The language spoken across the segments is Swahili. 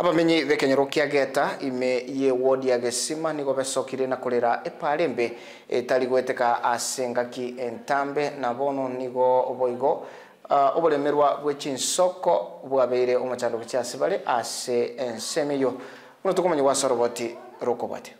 abamenyi bekenyero kia geta ime ye wodi ya gesima nigo kire na kolera epalembe etali gweteka asengaki entambe na bono nigo boigo uh, obolemerwa bwechinsoko bwabeire omachalo sibale ase enseme yo muno tukumanya gwasaroboti rokobwate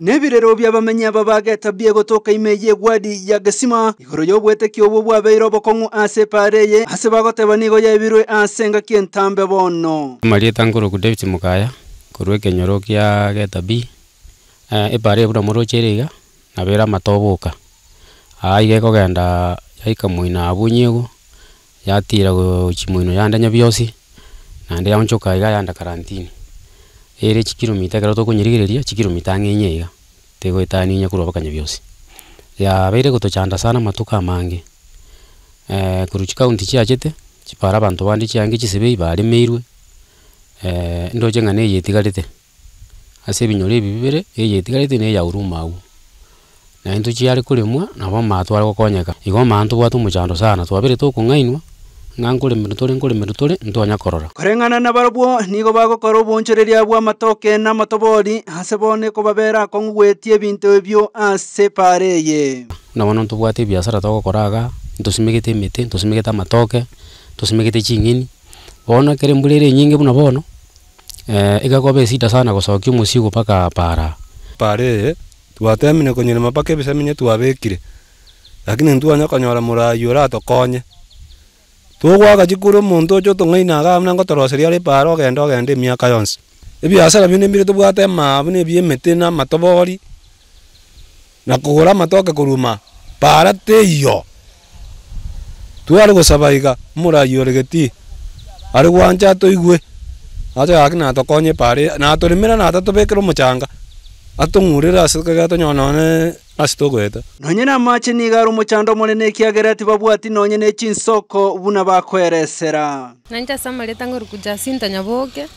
n'ebirero by'abamenyi ababagatabie gotoka imeeye egwadi ya gesima igoro y'obweteki obwo bwabeire obokong'u ase epareye ase bagoteba nigo yaebirwe ase engaki entambe bono marieta nkoroku david mukaya korwa kenyoro kia getabi uh, epara ebuna moroche ere iga nabera amatoboka aiga ekogenda yaikamwina abunyi igo yatira gochimwino yandenya biosi naende yaonchoka iga yanda karantini ere chikilomita ekero tokonyerigereria chikilomita ang'enye iga tegwetania kurobakanya byosi yabeire gotochanda sana matuka amange eh, county chikaunti chiachete chipara abanto bande chiange chisebe baremeirwe eh, jenga ne neyetigarete ase ebinyoro ebi bibere eyetigarete neyaura omagu nainto na ba nabo ko gokonyeka igo antu bwatu omochando sana twabere tokong'ainwa ng'a nkũrĩmĩrwo tũrĩ nkũrĩmĩrwo tũrĩ ntwanya korora kũreng'ana na barabwo nigo bagokorwo bunchereria bwa matoke na matobori ase bone kobabera akong'ugwetie ebinto ebio ase pareye nabo no ntobwate ebiasara togokora iga ntosimegete emete ntosimegete amatoke ntosimegete ching'eni bono ekero embura ere enyinge buna bono eh, igakoba esida sana gosokia omosigo mpaka para para eye twatemine konyelema mpaka ebisemi nye twabekire lakini ntwanya konyora morayi oratokonye togwaka chikuru omonto ocho amna buna ngotoroseria are paro ogenda ogenda emiaka yonse ebiasara bio nebire tobwate amabu na ebiemete na amatobori na kogora amatoke koruma para teiyo tware gosabaiga omorai oregeti are gwancha toigwe acha gaki natokonye pare natoremera nata tobekere omochanga kaga ase kagea ne asitogoeta nonyene amache niga ari omochando omonene ekiagera ati babwati ne chinsoko buna bakweresera nancha samaleta ng'oru sinta nyaboke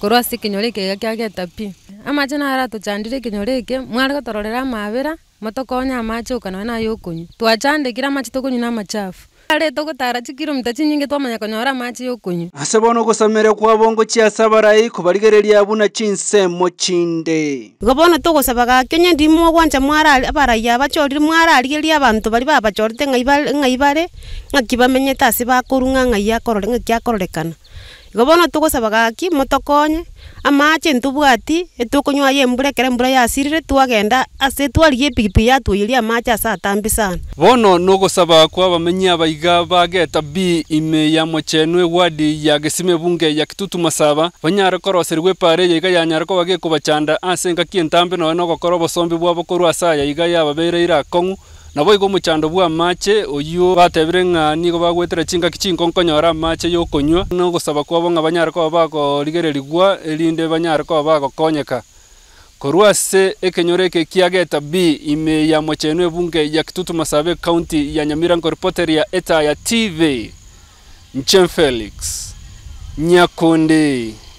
korwa ase ekenyoro eke iga kiageta pi amache na harato ekenyoro eke mware gotororera amabera motokonya amache ukana na naye okonywa kira amache tokonywa na amachafu are gotara chikilomita chinyinge twamanya konyora amache yokunywa ase bono ogosamere kwa bongo chiase abarai kobarigereria abuna chinsemo chinde igo bono togosaba gakionya ndimo gwancha mwarari abarai abachorire mwararigeria abanto bari babachorete ng'ai bare ng'aki bamenyete ase bakorung'a ng'ai akorore ng'aki akororekana igo bono togosaba gaki motokonye amache ntobwati etokonywa ye embura ekere embura yasirire twagenda ase twarigie epigipigi yatwoyeria amache ase atambi sana bono nogosaba kwa abamenyi abaiga bageta b ime ya mocheno ewadi ya gesime bunge ya kitutu masaba banyara koroserwa epara eye iga yanyara koba gekobachanda ase engaki entambe noe nogokora obosombi bwabokorwa ase aya iga yababereire kong'u nabo igo omochando bwa amache oywo batebire ng'ani igo bagwetera chingaki chinkonyora amache ya okonywa na ogosaba kwabo ng'a banyare koba bagorigereriwa erinde banyare koba bagokonyeka korwa ase ekenyoro eke kiageta b ime ya mocheno ebunge ya kitutu masabe county ya nyamirango reporter ya eta ya tv nchen felix nyakonde